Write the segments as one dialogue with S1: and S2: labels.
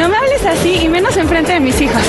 S1: No me hables así y menos enfrente de mis hijas.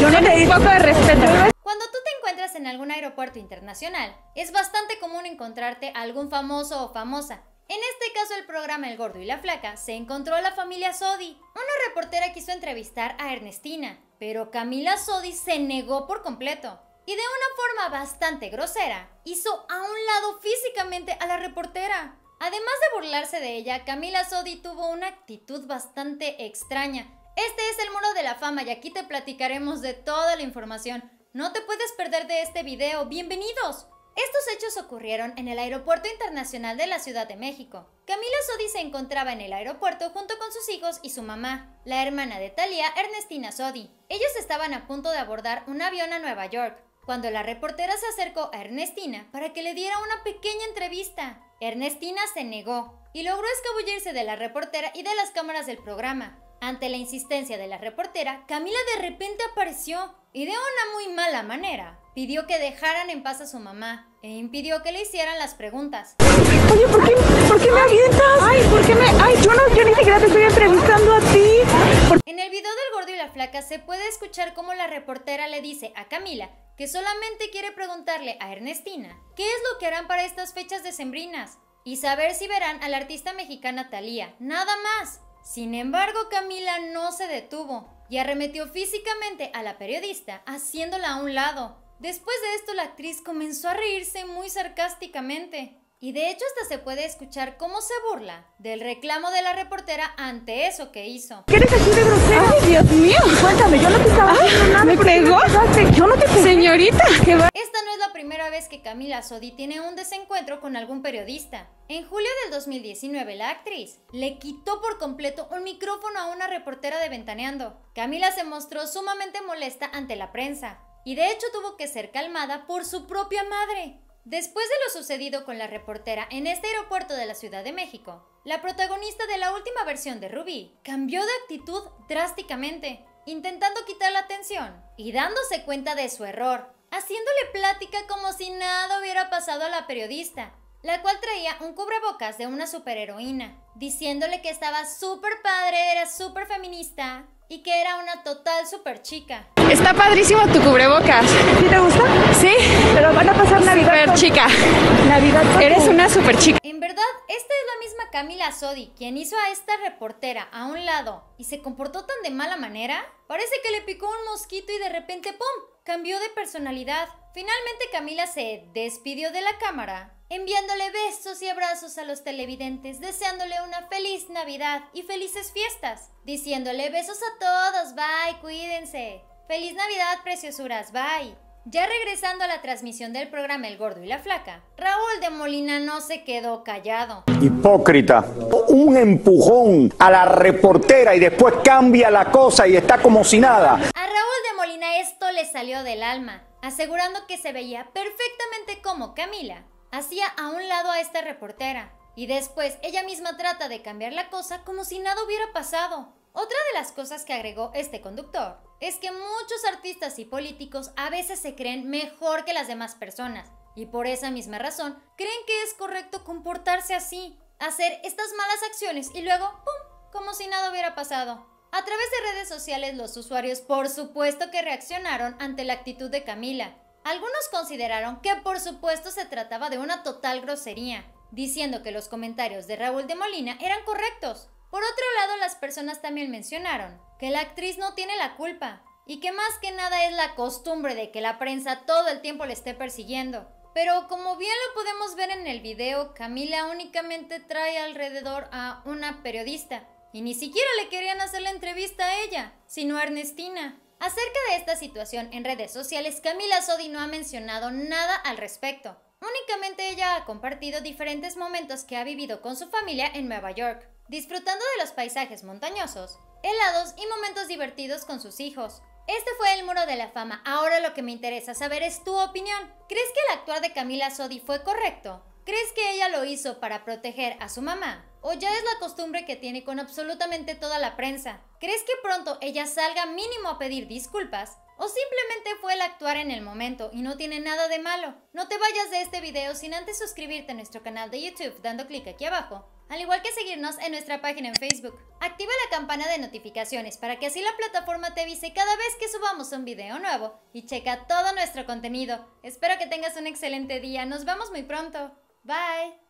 S1: Yo no te di poco de respeto. Cuando tú te encuentras en algún aeropuerto internacional, es bastante común encontrarte a algún famoso o famosa. En este caso el programa El Gordo y la Flaca se encontró a la familia Sodi. Una reportera quiso entrevistar a Ernestina, pero Camila Sodi se negó por completo y de una forma bastante grosera hizo a un lado físicamente a la reportera. Además de burlarse de ella, Camila Sodi tuvo una actitud bastante extraña, este es el muro de la fama y aquí te platicaremos de toda la información. No te puedes perder de este video. ¡Bienvenidos! Estos hechos ocurrieron en el Aeropuerto Internacional de la Ciudad de México. Camila Sodi se encontraba en el aeropuerto junto con sus hijos y su mamá, la hermana de Thalía, Ernestina Sodi. Ellos estaban a punto de abordar un avión a Nueva York, cuando la reportera se acercó a Ernestina para que le diera una pequeña entrevista. Ernestina se negó y logró escabullirse de la reportera y de las cámaras del programa, ante la insistencia de la reportera, Camila de repente apareció y de una muy mala manera. Pidió que dejaran en paz a su mamá e impidió que le hicieran las preguntas. Oye, ¿por qué, me avientas? Ay, ¿por qué me...? Ay, yo, no, yo ni siquiera te estoy entrevistando a ti. En el video del gordo y la flaca se puede escuchar cómo la reportera le dice a Camila que solamente quiere preguntarle a Ernestina qué es lo que harán para estas fechas decembrinas y saber si verán a la artista mexicana Thalía, nada más. Sin embargo, Camila no se detuvo y arremetió físicamente a la periodista, haciéndola a un lado. Después de esto, la actriz comenzó a reírse muy sarcásticamente. Y de hecho hasta se puede escuchar cómo se burla del reclamo de la reportera ante eso que hizo. ¿Qué eres así de grosero? Dios mío. Cuéntame, yo no te estaba haciendo nada. ¿Me pegó? Yo no te Señorita, ¿qué va? que Camila Sodi tiene un desencuentro con algún periodista. En julio del 2019, la actriz le quitó por completo un micrófono a una reportera de Ventaneando. Camila se mostró sumamente molesta ante la prensa, y de hecho tuvo que ser calmada por su propia madre. Después de lo sucedido con la reportera en este aeropuerto de la Ciudad de México, la protagonista de la última versión de Ruby cambió de actitud drásticamente, intentando quitar la atención y dándose cuenta de su error, haciéndole plática como si nada hubiera pasado a la periodista, la cual traía un cubrebocas de una superheroína, diciéndole que estaba súper padre, era súper feminista y que era una total super chica. Está padrísimo tu cubrebocas. ¿Sí te gusta? Sí. Pero van a pasar Navidad. Super chica. Navidad. Eres una super chica. Camila Sodi, quien hizo a esta reportera a un lado y se comportó tan de mala manera, parece que le picó un mosquito y de repente ¡pum! cambió de personalidad. Finalmente Camila se despidió de la cámara, enviándole besos y abrazos a los televidentes, deseándole una feliz Navidad y felices fiestas, diciéndole besos a todos, bye, cuídense. Feliz Navidad, preciosuras, bye. Ya regresando a la transmisión del programa El Gordo y la Flaca, Raúl de Molina no se quedó callado. Hipócrita. Un empujón a la reportera y después cambia la cosa y está como si nada. A Raúl de Molina esto le salió del alma, asegurando que se veía perfectamente como Camila hacía a un lado a esta reportera. Y después ella misma trata de cambiar la cosa como si nada hubiera pasado. Otra de las cosas que agregó este conductor es que muchos artistas y políticos a veces se creen mejor que las demás personas y por esa misma razón creen que es correcto comportarse así, hacer estas malas acciones y luego, ¡pum!, como si nada hubiera pasado. A través de redes sociales los usuarios por supuesto que reaccionaron ante la actitud de Camila. Algunos consideraron que por supuesto se trataba de una total grosería, diciendo que los comentarios de Raúl de Molina eran correctos, por otro lado, las personas también mencionaron que la actriz no tiene la culpa y que más que nada es la costumbre de que la prensa todo el tiempo le esté persiguiendo. Pero como bien lo podemos ver en el video, Camila únicamente trae alrededor a una periodista y ni siquiera le querían hacer la entrevista a ella, sino a Ernestina. Acerca de esta situación en redes sociales, Camila Sodi no ha mencionado nada al respecto. Únicamente ella ha compartido diferentes momentos que ha vivido con su familia en Nueva York disfrutando de los paisajes montañosos, helados y momentos divertidos con sus hijos. Este fue el muro de la fama. Ahora lo que me interesa saber es tu opinión. ¿Crees que el actuar de Camila Sodi fue correcto? ¿Crees que ella lo hizo para proteger a su mamá? ¿O ya es la costumbre que tiene con absolutamente toda la prensa? ¿Crees que pronto ella salga mínimo a pedir disculpas? ¿O simplemente fue el actuar en el momento y no tiene nada de malo? No te vayas de este video sin antes suscribirte a nuestro canal de YouTube dando clic aquí abajo al igual que seguirnos en nuestra página en Facebook. Activa la campana de notificaciones para que así la plataforma te avise cada vez que subamos un video nuevo y checa todo nuestro contenido. Espero que tengas un excelente día, nos vemos muy pronto. Bye.